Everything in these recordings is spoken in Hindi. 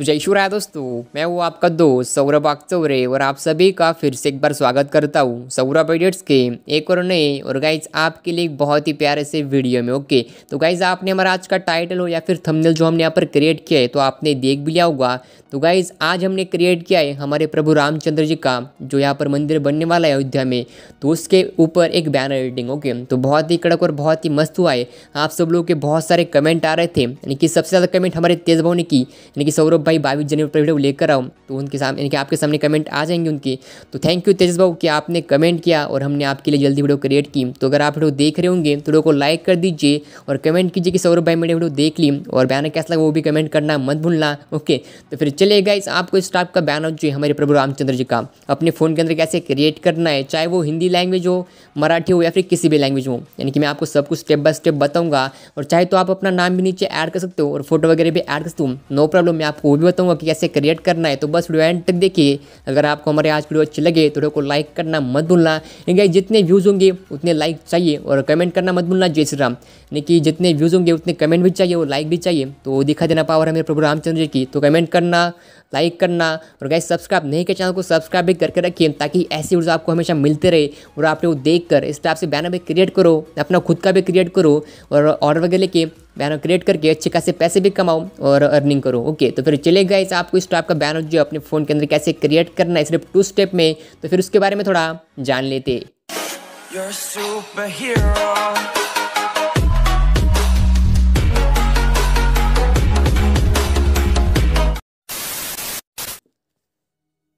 तो जय शुरा दोस्तों मैं हूँ आपका दोस्त सौरभ आगचौरे और आप सभी का फिर से एक बार स्वागत करता हूँ सौरभ एडियट्स के एक और नए और गाइज आपके लिए बहुत ही प्यारे से वीडियो में ओके तो गाइज आपने हमारा आज का टाइटल हो या फिर थंबनेल जो हमने यहाँ पर क्रिएट किया है तो आपने देख भी लिया होगा तो गाइज आज हमने क्रिएट किया है हमारे प्रभु रामचंद्र जी का जो यहाँ पर मंदिर बनने वाला है अयोध्या में तो उसके ऊपर एक बैनर एडिटिंग ओके तो बहुत ही कड़क और बहुत ही मस्त हुआ है आप सब लोग के बहुत सारे कमेंट आ रहे थे यानी कि सबसे ज़्यादा कमेंट हमारे तेज भाव ने की यानी कि सौरभ भाई बाईस जनवरी पर वीडियो लेकर आऊँ तो उनके सामने यानी कि आपके सामने कमेंट आ जाएंगे उनकी तो थैंक यू तेजस भाव कि आपने कमेंट किया और हमने आपके लिए जल्दी वीडियो क्रिएट की तो अगर आप वीडियो देख रहे होंगे तो वीडियो को लाइक कर दीजिए और कमेंट कीजिए कि सौरभ भाई मैंने वीडियो देख ली और बयान कैसा लगा वो भी कमेंट करना मत भूलना ओके तो फिर चलेगा इस आपको इस टाइप का बैनर जो हमारे प्रभु रामचंद्र जी का अपने फ़ोन के अंदर कैसे क्रिएट करना है चाहे वो हिंदी लैंग्वेज हो मराठी हो या फिर किसी भी लैंग्वेज हो यानी कि मैं आपको सब कुछ स्टेप बाय स्टेप बताऊँगा और चाहे तो आप अपना नाम भी नीचे ऐड कर सकते हो और फोटो वगैरह भी ऐड कर सकते हो नो प्रॉब्लम मैं आपको वो भी बताऊँगा कि कैसे क्रिएट करना है तो बस वीडियो एंड तक देखिए अगर आपको हमारे आज वीडियो अच्छी लगे तो वीडियो को लाइक करना मत भूलना यानी जितने व्यूज़ होंगे उतने लाइक चाहिए और कमेंट करना मत भूलना जय श्री राम यानी कि जितने व्यूज़ होंगे उतने कमेंट भी चाहिए और लाइक भी चाहिए तो दिखा देना पावर है मेरे प्रभु रामचंद्र जी की तो कमेंट करना लाइक करना और गैस सब्सक्राइब नहीं किया चैनल को सब्सक्राइब भी करके रखिए ताकि ऐसी वीडियो आपको हमेशा मिलते रहे और आप लोग देख कर इस टाइप से बैनर भी क्रिएट करो अपना खुद का भी क्रिएट करो और ऑर्डर वगैरह लेके बैनर क्रिएट करके अच्छे खासे पैसे भी कमाओ और अर्निंग करो ओके तो फिर चले गए आपको इस टाइप का बैनर जो अपने फ़ोन के अंदर कैसे क्रिएट करना है सिर्फ टू स्टेप में तो फिर उसके बारे में थोड़ा जान लेते You're a superhero.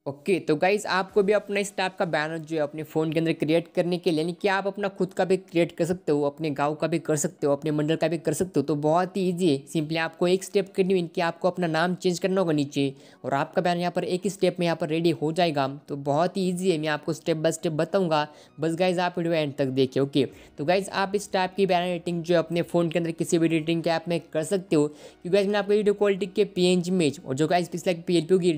ओके तो गाइज़ आपको भी अपना इस टाइप का बैनर जो है अपने फ़ोन के अंदर क्रिएट करने के लिए यानी कि आप अपना खुद का भी क्रिएट कर सकते हो अपने गांव का भी कर सकते हो अपने मंडल का भी कर सकते हो तो बहुत ही ईजी है सिंपली आपको एक स्टेप करनी हुई कि आपको अपना नाम चेंज करना होगा नीचे और आपका बैनर यहाँ पर एक ही स्टेप में यहाँ पर रेडी हो जाएगा तो बहुत ही ईजी है मैं आपको स्टेप बाय स्टेप बताऊँगा बस गाइज़ आप वीडियो एंड तक देखिए ओके तो गाइज़ आप इस टाइप की बैनर एडिटिंग जो है अपने फ़ोन के अंदर किसी भी एडिटिंग के ऐप में कर सकते हो क्योंकि मैंने आपको वीडियो क्वालिटी के पी एन जी इमेज और जो गाइज पिछले पी एल पी की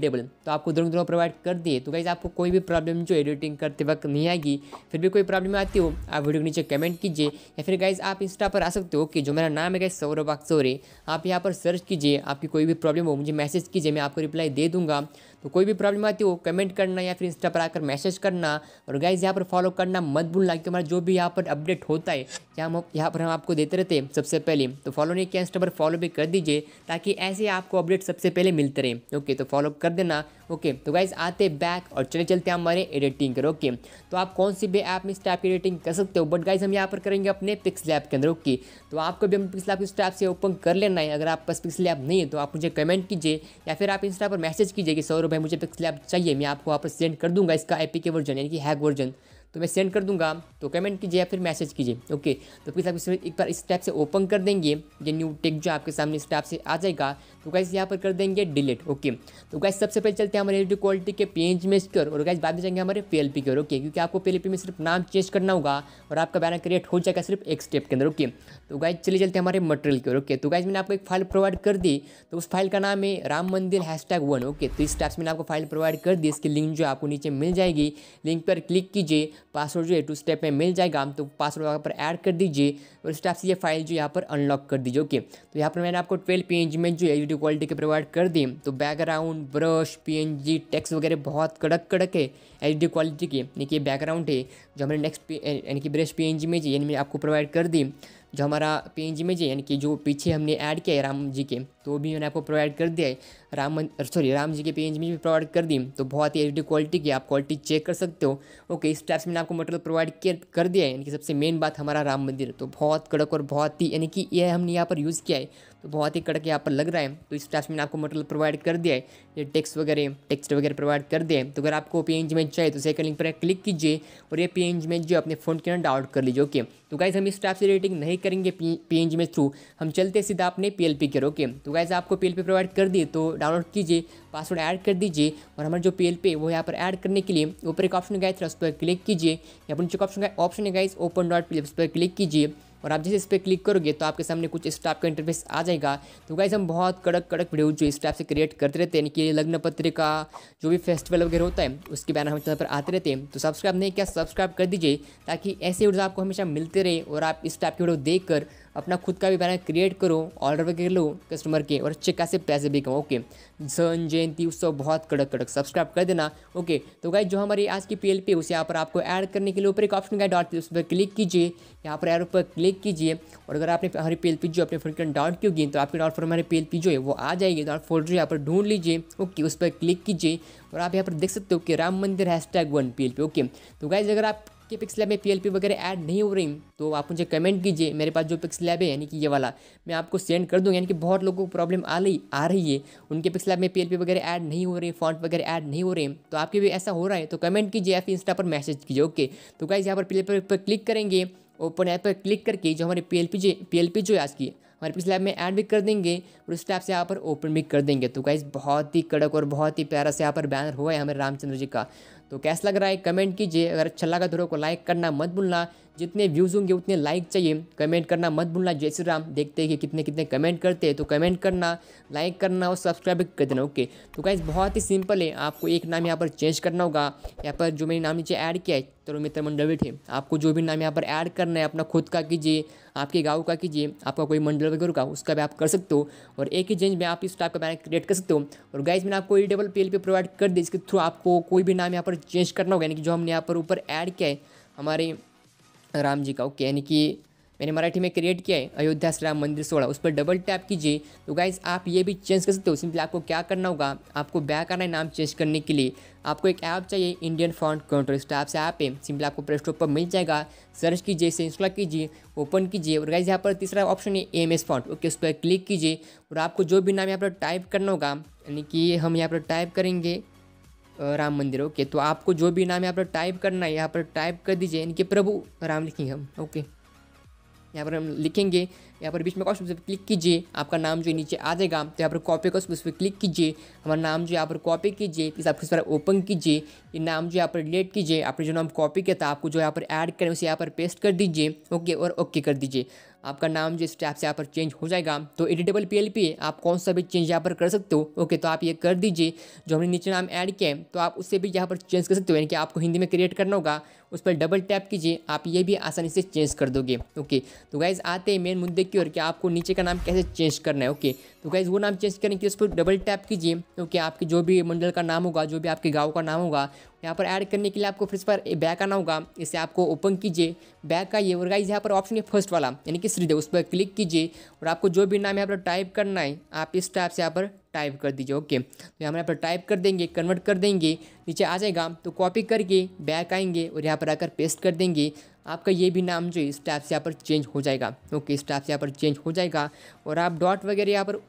तो आपको दोनों दोनों प्रोवाइड सेलेक्ट कर दिए तो गाइज़ आपको कोई भी प्रॉब्लम जो एडिटिंग करते वक्त नहीं आएगी फिर भी कोई प्रॉब्लम आती हो आप वीडियो के नीचे कमेंट कीजिए या फिर गाइज़ आप इंस्टा पर आ सकते हो कि जो मेरा नाम है गाइज सौरभ सौरे आप यहाँ पर सर्च कीजिए आपकी कोई भी प्रॉब्लम हो मुझे मैसेज कीजिए मैं आपको रिप्लाई दे दूँगा तो कोई भी प्रॉब्लम आती हो कमेंट करना या फिर इंस्टा पर आकर मैसेज करना और गाइज यहाँ पर फॉलो करना मत भूलना क्योंकि हमारा जो भी यहाँ पर अपडेट होता है यहाँ हम यहाँ पर हम आपको देते रहते हैं सबसे पहले तो फॉलो नहीं किया इंस्टा पर फॉलो भी कर दीजिए ताकि ऐसे आपको अपडेट सबसे पहले मिलते रहे ओके तो फॉलो कर देना ओके तो गाइज आते बैक और चले चलते हैं हमारे एडिटिंग कर ओके तो आप कौन सी भी ऐप में इस टाइप की एडिटिंग कर सकते हो बट गाइज हम यहाँ पर करेंगे अपने पिक्सल ऐप के अंदर ओके तो आपको भी हम पिक्सल ऐप स्टैप से ओपन कर लेना है अगर आप पास पिक्सल ऐप नहीं है तो आप मुझे कमेंट कीजिए या फिर आप इंस्टा पर मैसेज कीजिए कि सौ भाई मुझे पिक्सल तो चाहिए मैं आपको वापस सेंड कर दूंगा इसका आई वर्जन यानी कि हैक वर्जन तो मैं सेंड कर दूंगा तो कमेंट कीजिए या फिर मैसेज कीजिए ओके तो प्लीज़ आप इसमें एक बार इस टैप से ओपन कर देंगे ये न्यू टेक जो आपके सामने इस टैप से आ जाएगा तो गैस यहाँ पर कर देंगे डिलीट ओके तो गैस सबसे पहले चलते हैं हमारे एच क्वालिटी के पेज में की और गैस बाद में जाएंगे हमारे पी एल पी की ओके क्योंकि आपको पी एल पी में सिर्फ नाम चेंज करना होगा और आपका बैनर क्रिएट हो जाएगा सिर्फ एक स्टेप के अंदर ओके तो गैस चले चलते हमारे मटेरियल की ओके तो गैस मैंने आपको एक फाइल प्रोवाइड कर दी तो उस फाइल का नाम है Ram Mandir hash tag one okay तो इस टैप्स से मैंने आपको फाइल प्रोवाइड कर दी इसकी लिंक जो आपको नीचे मिल जाएगी लिंक पर क्लिक कीजिए पासवर्ड जो है टू स्टेप में मिल जाएगा तो पासवर्ड वहाँ पर ऐड कर दीजिए और उस टाइप से ये फाइल जो यहाँ पर अनलॉक कर दीजिए ओके तो यहाँ पर मैंने आपको ट्वेल्व पी एन जी में जो एच क्वालिटी के प्रोवाइड कर दी तो background brush P N G text वगैरह बहुत कड़क कड़क है एच क्वालिटी के यानी कि बैकग्राउंड है जो हमने नेक्स्ट यानी कि ब्रश पी में जी यानी आपको प्रोवाइड कर दी जो हमारा पी में जी यानी कि जो पीछे हमने ऐड किया है राम जी के तो भी मैंने आपको प्रोवाइड कर दिया है राम सॉरी राम जी के पी में भी प्रोवाइड कर दी तो बहुत ही एच क्वालिटी की आप क्वालिटी चेक कर सकते हो ओके इस टाइप से मैंने आपको मटेरियल प्रोवाइड कर दिया है यानी कि सबसे मेन बात हमारा राम मंदिर तो बहुत कड़क और बहुत ही यानी कि यह हमने यहाँ पर यूज़ किया है तो बहुत ही कड़क यहाँ पर लग रहा है तो इस टास्क में आपको मटेरियल प्रोवाइड कर दिया है ये टेक्स्ट वगैरह टेक्स्ट वगैरह प्रोवाइड कर दिया है तो अगर आपको पी एन इमेज चाहिए तो सेकंड लिंक पर क्लिक कीजिए और ये पी एन इमेज जो अपने फ़ोन के अंदर डाउनलोड कर लीजिए ओके तो गाइज हम इस टाइप से रेटिंग नहीं करेंगे पी एन इमेज थ्रू हम चलते सीधा अपने पी एल पी के ओके तो गाइज आपको पी एल पी प्रोवाइड कर दिए तो डाउनलोड कीजिए पासवर्ड ऐड कर दीजिए और हमारा जो पी एल पी वो यहाँ पर ऐड करने के लिए ऊपर एक ऑप्शन गाइज उस पर क्लिक कीजिए या अपने ऑप्शन ऑप्शन है गाइज ओपन डॉट पी उस पर क्लिक कीजिए और आप जैसे इस पर क्लिक करोगे तो आपके सामने कुछ इस टाइप का इंटरफेस आ जाएगा तो गाइज हम बहुत कड़क कड़क वीडियो जो इस टाइप से क्रिएट करते रहते हैं यानी कि लग्न पत्रिका जो भी फेस्टिवल वगैरह होता है उसके बैनर हम चैनल पर आते रहते हैं तो सब्सक्राइब नहीं किया सब्सक्राइब कर दीजिए ताकि ऐसे वीडियो आपको हमेशा मिलते रहे और आप इस टाइप की वीडियो देख कर अपना खुद का भी बैनर क्रिएट करो ऑर्डर वगैरह लो कस्टमर के और अच्छे खासे पैसे भी कमाओ ओके सन जयंती उत्सव बहुत कड़क कड़क सब्सक्राइब कर देना ओके तो गाइज जो हमारी आज की पी है उसे यहाँ पर आपको ऐड करने के लिए ऊपर एक ऑप्शन का डॉट उस पर क्लिक कीजिए यहाँ पर एड पर क्लिक कीजिए और अगर आपने हमारी पी जो अपने फ्रेंड के डाउट की होगी तो आपके डॉट फॉर हमारी पी जो है वो आ जाएगी डाउट तो फोल्डर यहाँ पर ढूंढ लीजिए ओके उस पर क्लिक कीजिए और आप यहाँ पर देख सकते हो कि Ram Mandir hash tag one P okay तो गाइज अगर आप कि पिक्स लैब में पी वगैरह ऐड नहीं हो रही तो आप मुझे कमेंट कीजिए मेरे पास जो पिक्स लैब है यानी कि ये वाला मैं आपको सेंड कर दूँगा यानी कि बहुत लोगों को प्रॉब्लम आ रही आ रही है उनके पिक्स लैब में पी वगैरह ऐड नहीं हो रही फॉन्ट वगैरह ऐड नहीं हो रहे तो आपके भी ऐसा हो रहा है तो कमेंट कीजिए या फिर इंस्टा पर मैसेज कीजिए ओके तो गाइज यहाँ पर पी पर क्लिक करेंगे ओपन ऐप पर क्लिक करके जो हमारी P L P P L P जो है आज की हमारे पिछले ऐप में ऐड भी कर देंगे और उस टाइप से यहाँ पर ओपन भी कर देंगे तो गाइज़ बहुत ही कड़क और बहुत ही प्यारा से यहाँ पर बैनर हुआ है हमारे रामचंद्र जी का तो कैसा लग रहा है कमेंट कीजिए अगर अच्छा लगा तो को लाइक करना मत भूलना जितने व्यूज़ होंगे उतने लाइक चाहिए कमेंट करना मत भूलना जय श्री राम देखते हैं कि कितने कितने कमेंट करते हैं तो कमेंट करना लाइक करना और सब्सक्राइब कर देना ओके तो गाइज बहुत ही सिंपल है आपको एक नाम यहाँ पर चेंज करना होगा यहाँ पर जो मैंने नाम नीचे ऐड किया है तरुण मित्र मंडलवी थे आपको जो भी नाम यहाँ पर ऐड करना है अपना खुद का कीजिए आपके गाँव का कीजिए आपका कोई मंडल वगैरह का उसका भी आप कर सकते हो और एक ही चेंज में आप इस टाइप का बैनर क्रिएट कर सकते हो और गाइज मैंने आपको एडिटेबल पेल पे प्रोवाइड कर दी इसके थ्रू आपको कोई भी नाम यहाँ पर चेंज करना होगा यानी कि जो हमने यहाँ पर ऊपर ऐड किया है हमारे राम जी का ओके यानी कि मैंने मराठी में क्रिएट किया है अयोध्या राम मंदिर सोलह उस पर डबल टैप कीजिए तो गाइज आप ये भी चेंज कर सकते हो सिंपली आपको क्या करना होगा आपको बैक आना है नाम चेंज करने के लिए आपको एक ऐप चाहिए इंडियन फॉन्ट कंट्रोल इस टाइप से ऐप है सिंपली आपको प्ले स्टोर पर मिल जाएगा सर्च कीजिए इसे इंस्टॉल कीजिए ओपन कीजिए और गाइज यहाँ पर तीसरा ऑप्शन है एम एस फॉन्ट ओके उस पर क्लिक कीजिए और आपको जो भी नाम यहाँ पर टाइप करना होगा यानी कि हम यहाँ पर टाइप करेंगे राम मंदिर ओके तो आपको जो भी नाम यहाँ पर टाइप करना है यहाँ पर टाइप कर दीजिए इनके प्रभु राम लिखेंगे हम ओके यहाँ पर हम लिखेंगे यहाँ पर बीच में कॉस्ट पर क्लिक कीजिए आपका नाम जो नीचे आ जाएगा तो यहाँ पर कॉपी कॉस्ट उस पर क्लिक कीजिए हमारा नाम जो यहाँ पर कॉपी कीजिए इस आपके सारा ओपन कीजिए ये नाम जो यहाँ पर डिलेट कीजिए आपने जो नाम कॉपी किया था आपको जो यहाँ पर ऐड करें उसे यहाँ पर पेस्ट कर दीजिए ओके और ओके कर दीजिए आपका नाम जिस टाइप से यहाँ पर चेंज हो जाएगा तो एडिटेबल पी आप कौन सा भी चेंज यहाँ पर कर सकते हो ओके तो आप ये कर दीजिए जो हमने नीचे नाम ऐड किया है तो आप उससे भी यहाँ पर चेंज कर सकते हो यानी कि आपको हिंदी में क्रिएट करना होगा उस पर डबल टैप कीजिए आप ये भी आसानी से चेंज कर दोगे ओके तो गाइज़ आते हैं मेन मुद्दे की ओर कि आपको नीचे का नाम कैसे चेंज करना है ओके तो गाइज़ वो नाम चेंज करने के लिए उस पर डबल टैप कीजिए ओके आपके जो भी मंडल का नाम होगा जो भी आपके गाँव का नाम होगा यहाँ पर ऐड करने के लिए आपको फिर इस पर बैक आना होगा इसे आपको ओपन कीजिए बैक का ये और गाइज यहाँ पर ऑप्शन है फर्स्ट वाला यानी कि सीधे उस पर क्लिक कीजिए और आपको जो भी नाम यहाँ पर टाइप करना है आप इस टाइप से यहाँ पर टाइप कर दीजिए ओके तो यहाँ पर यहाँ पर टाइप कर देंगे कन्वर्ट कर देंगे नीचे आ जाएगा तो कॉपी करके बैक आएंगे और यहाँ पर आकर पेस्ट कर देंगे आपका ये भी नाम जो है इस टाइप से यहाँ पर चेंज हो जाएगा ओके इस टाइप से यहाँ पर चेंज हो जाएगा और आप डॉट वगैरह यहाँ पर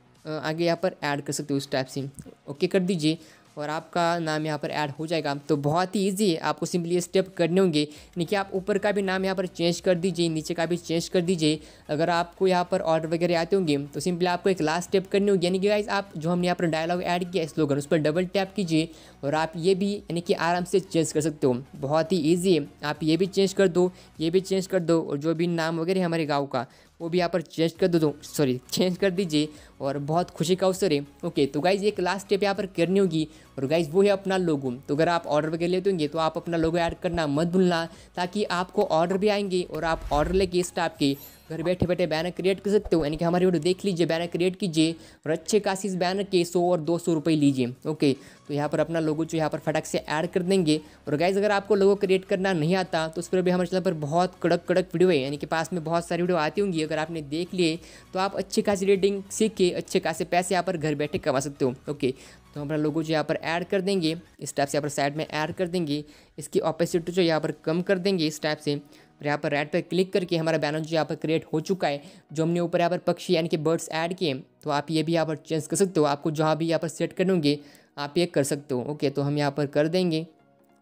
आगे यहाँ पर ऐड कर सकते हो इस टाइप से ओके कर दीजिए और आपका नाम यहाँ पर ऐड हो जाएगा तो बहुत ही ईजी है आपको सिंपली स्टेप करने होंगे यानी कि आप ऊपर का भी नाम यहाँ पर चेंज कर दीजिए नीचे का भी चेंज कर दीजिए अगर आपको यहाँ पर ऑर्डर वगैरह आते होंगे तो सिंपली आपको एक लास्ट स्टेप करनी होगी यानी कि गाइज आप जो हमने यहाँ पर डायलॉग ऐड किया स्लोगन उस पर डबल टैप कीजिए और आप ये भी यानी कि आराम से चेंज कर सकते हो बहुत ही ईजी है आप ये भी चेंज कर दो ये भी चेंज कर दो और जो भी नाम वगैरह हमारे गाँव का वो भी यहाँ पर चेंज कर दो सॉरी तो, चेंज कर दीजिए और बहुत खुशी का अवसर है ओके तो गाइज एक लास्ट स्टेप यहाँ पर करनी होगी और गाइज वो है अपना लोगो तो अगर आप ऑर्डर वगैरह लेते होंगे तो आप अपना लोगो ऐड करना मत भूलना ताकि आपको ऑर्डर भी आएंगे और आप ऑर्डर लेके स्टाफ के घर बैठे बैठे बैनर क्रिएट कर सकते हो यानी कि हमारी वीडियो देख लीजिए बैनर क्रिएट कीजिए और अच्छे खासी इस बैनर के सौ और दो सौ रुपये लीजिए ओके तो यहाँ पर अपना लोगो जो यहाँ पर फटाक से ऐड कर देंगे और गाइज अगर आपको लोगो क्रिएट करना नहीं आता तो उस पर भी हमारे चैनल पर बहुत कड़क कड़क वीडियो है यानी कि पास में बहुत सारी वीडियो आती होंगी अगर आपने देख लिए तो आप अच्छी खासी रेटिंग सीख के अच्छे खासे पैसे यहाँ पर घर बैठे कमा सकते हो ओके तो हम अपना लोगो जो यहाँ पर ऐड कर देंगे इस टाइप से यहाँ पर साइड में ऐड कर देंगे इसकी ऑपोजिट जो यहाँ पर कम कर देंगे इस टाइप से और यहाँ पर रेड पर क्लिक करके हमारा बैनर जो यहाँ पर क्रिएट हो चुका है जो हमने ऊपर यहाँ पर पक्षी यानी कि बर्ड्स ऐड किए तो आप ये भी यहाँ पर चेंज कर सकते हो आपको जहाँ भी यहाँ पर सेट कर आप ये कर सकते हो ओके तो हम यहाँ पर कर देंगे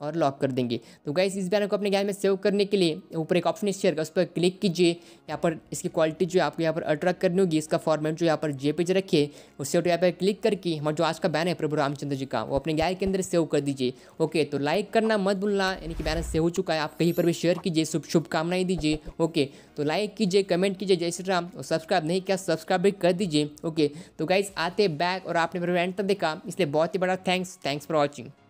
और लॉक कर देंगे तो गाइस इस बैनर को अपने गैल में सेव करने के लिए ऊपर एक ऑप्शन शेयर का उस पर क्लिक कीजिए यहाँ पर इसकी क्वालिटी जो है आपको यहाँ पर अट्रैक्ट करनी होगी इसका फॉर्मेट जो यहाँ पर जे पेज रखिए उससे यहाँ पर क्लिक करके हमारा जो आज का बैनर है प्रभु रामचंद्र जी का वो अपने गैल के अंदर सेव कर दीजिए ओके तो लाइक करना मत भूलना यानी कि बैनर सेव हो चुका है आप कहीं पर भी शेयर कीजिए शुभ शुभकामनाएं दीजिए ओके तो लाइक कीजिए कमेंट कीजिए जय श्री राम और सब्सक्राइब नहीं किया सब्सक्राइब भी कर दीजिए ओके तो गाइज़ आते बैक और आपने मेरे एंड तक देखा इसलिए बहुत ही बड़ा थैंक्स थैंक्स फॉर वॉचिंग